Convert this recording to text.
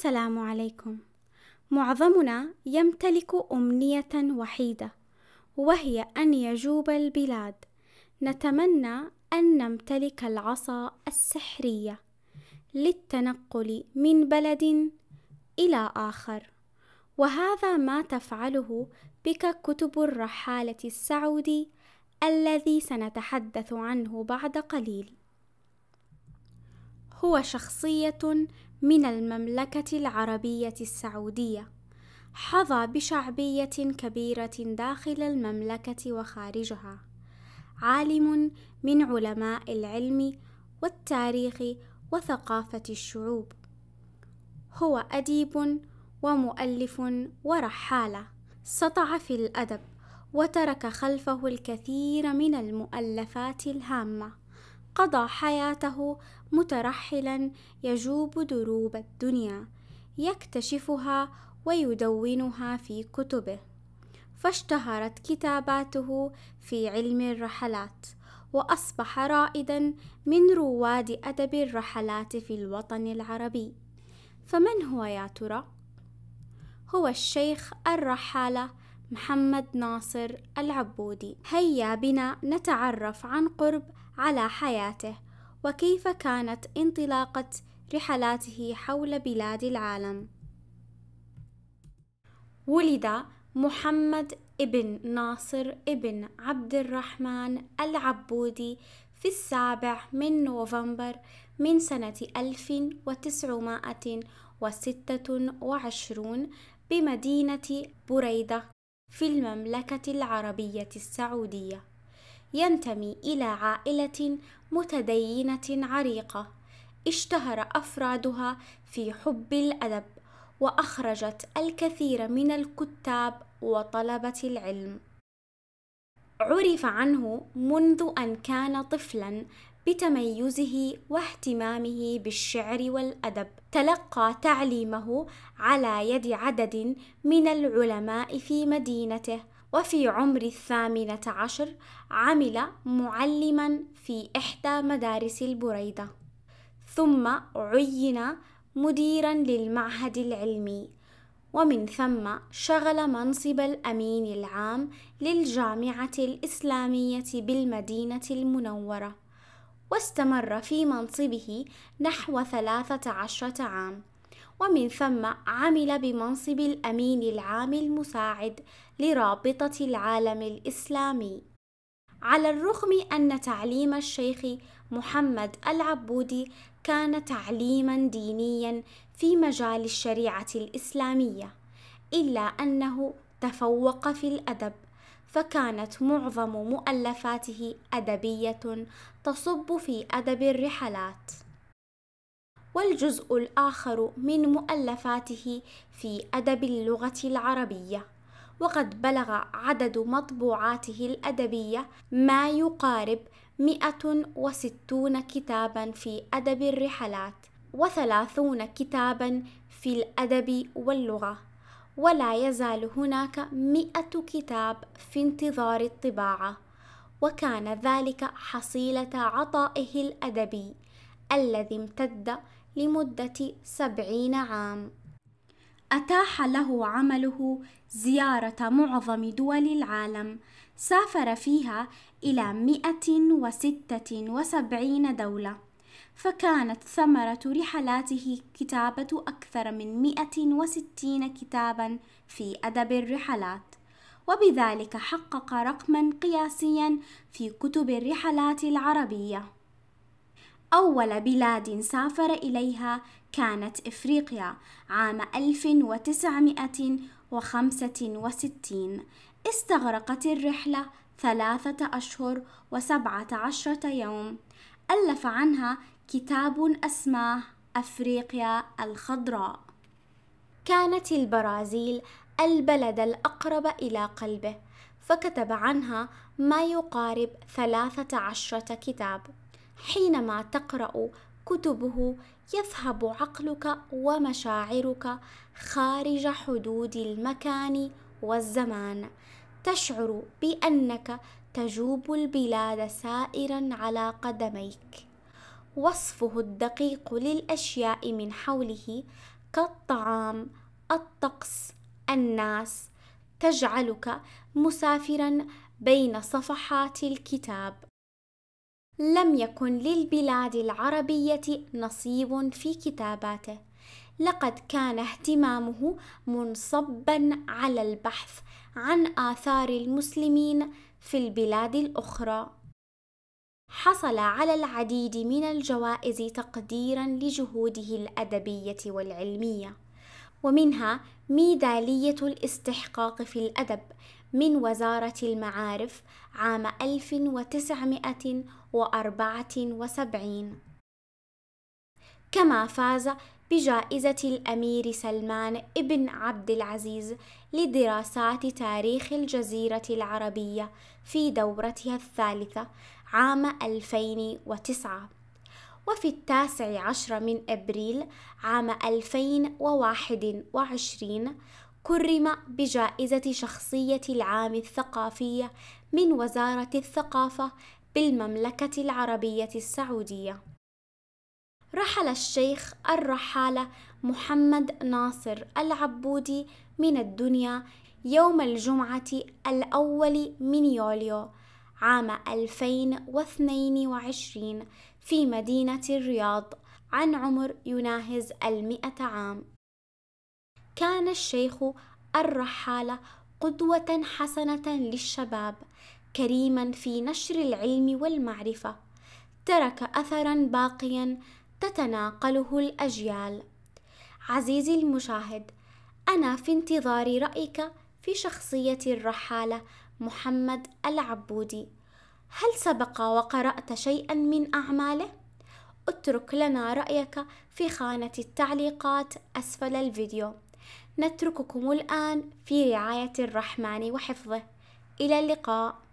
السلام عليكم معظمنا يمتلك امنيه وحيده وهي ان يجوب البلاد نتمنى ان نمتلك العصا السحريه للتنقل من بلد الى اخر وهذا ما تفعله بك كتب الرحاله السعودي الذي سنتحدث عنه بعد قليل هو شخصيه من المملكة العربية السعودية حظى بشعبية كبيرة داخل المملكة وخارجها عالم من علماء العلم والتاريخ وثقافة الشعوب هو أديب ومؤلف ورحالة سطع في الأدب وترك خلفه الكثير من المؤلفات الهامه قضى حياته مترحلا يجوب دروب الدنيا يكتشفها ويدونها في كتبه فاشتهرت كتاباته في علم الرحلات واصبح رائدا من رواد ادب الرحلات في الوطن العربي فمن هو يا ترى هو الشيخ الرحاله محمد ناصر العبودي هيا بنا نتعرف عن قرب على حياته وكيف كانت انطلاقة رحلاته حول بلاد العالم ولد محمد ابن ناصر ابن عبد الرحمن العبودي في السابع من نوفمبر من سنة 1926 بمدينة بريدة في المملكة العربية السعودية ينتمي إلى عائلة متدينة عريقة اشتهر أفرادها في حب الأدب وأخرجت الكثير من الكتاب وطلبة العلم عرف عنه منذ أن كان طفلا بتميزه واهتمامه بالشعر والادب تلقى تعليمه على يد عدد من العلماء في مدينته وفي عمر الثامنة عشر عمل معلما في إحدى مدارس البريدة ثم عين مديرا للمعهد العلمي ومن ثم شغل منصب الأمين العام للجامعة الإسلامية بالمدينة المنورة واستمر في منصبه نحو ثلاثة عشرة عام ومن ثم عمل بمنصب الأمين العام المساعد لرابطة العالم الإسلامي على الرغم أن تعليم الشيخ محمد العبودي كان تعليما دينيا في مجال الشريعة الإسلامية إلا أنه تفوق في الأدب فكانت معظم مؤلفاته أدبية تصب في أدب الرحلات والجزء الآخر من مؤلفاته في أدب اللغة العربية وقد بلغ عدد مطبوعاته الأدبية ما يقارب 160 كتابا في أدب الرحلات وثلاثون كتابا في الأدب واللغة ولا يزال هناك مئة كتاب في انتظار الطباعة وكان ذلك حصيلة عطائه الأدبي الذي امتد لمدة سبعين عام أتاح له عمله زيارة معظم دول العالم سافر فيها إلى 176 دولة فكانت ثمرة رحلاته كتابة أكثر من 160 كتابا في أدب الرحلات وبذلك حقق رقما قياسيا في كتب الرحلات العربيه أول بلاد سافر إليها كانت إفريقيا عام 1965 استغرقت الرحلة ثلاثة أشهر وسبعة عشرة يوم ألف عنها كتاب أسماه أفريقيا الخضراء كانت البرازيل البلد الأقرب إلى قلبه فكتب عنها ما يقارب ثلاثة عشرة كتاب حينما تقرا كتبه يذهب عقلك ومشاعرك خارج حدود المكان والزمان تشعر بانك تجوب البلاد سائرا على قدميك وصفه الدقيق للاشياء من حوله كالطعام الطقس الناس تجعلك مسافرا بين صفحات الكتاب لم يكن للبلاد العربية نصيب في كتاباته لقد كان اهتمامه منصبا على البحث عن آثار المسلمين في البلاد الأخرى حصل على العديد من الجوائز تقديرا لجهوده الأدبية والعلمية ومنها ميدالية الاستحقاق في الأدب من وزارة المعارف عام 1974 كما فاز بجائزة الأمير سلمان ابن عبد العزيز لدراسات تاريخ الجزيرة العربية في دورتها الثالثة عام 2009 وفي التاسع عشر من أبريل عام 2021 كرم بجائزة شخصية العام الثقافية من وزارة الثقافة بالمملكة العربية السعودية. رحل الشيخ الرحالة محمد ناصر العبودي من الدنيا يوم الجمعة الأول من يوليو عام 2022 في مدينة الرياض عن عمر يناهز المئة عام كان الشيخ الرحالة قدوة حسنة للشباب كريما في نشر العلم والمعرفة ترك أثرا باقيا تتناقله الأجيال عزيزي المشاهد أنا في انتظار رأيك في شخصية الرحالة محمد العبودي هل سبق وقرأت شيئا من أعماله؟ اترك لنا رأيك في خانة التعليقات أسفل الفيديو نترككم الآن في رعاية الرحمن وحفظه إلى اللقاء